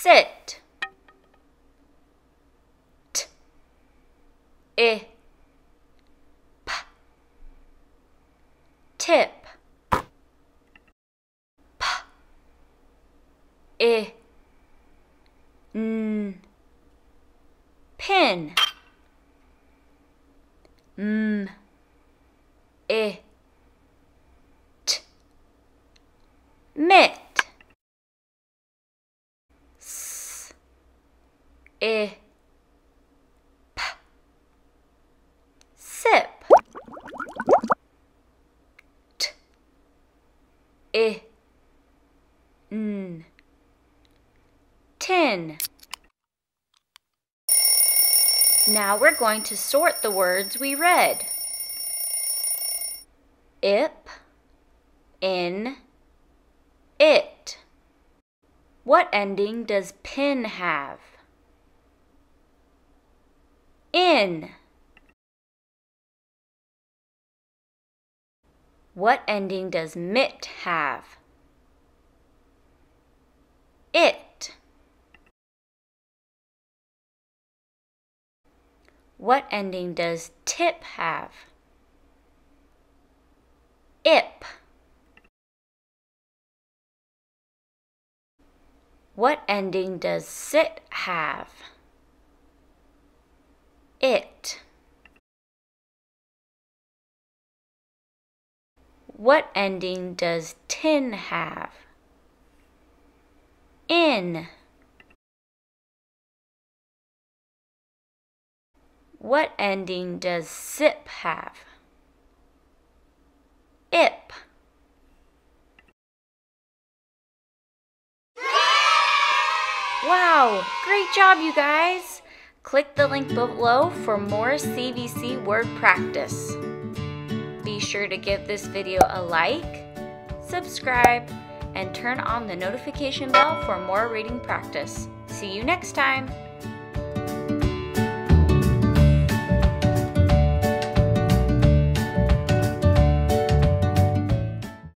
sit t i p tip p i n pin m i e p sip t e n tin now we're going to sort the words we read. Ip, in, it. What ending does pin have? in. What ending does mit have? It. What ending does tip have? Ip. What ending does sit have? it. What ending does tin have? In. What ending does sip have? Ip. Wow, great job you guys! Click the link below for more CVC word practice. Be sure to give this video a like, subscribe, and turn on the notification bell for more reading practice. See you next time!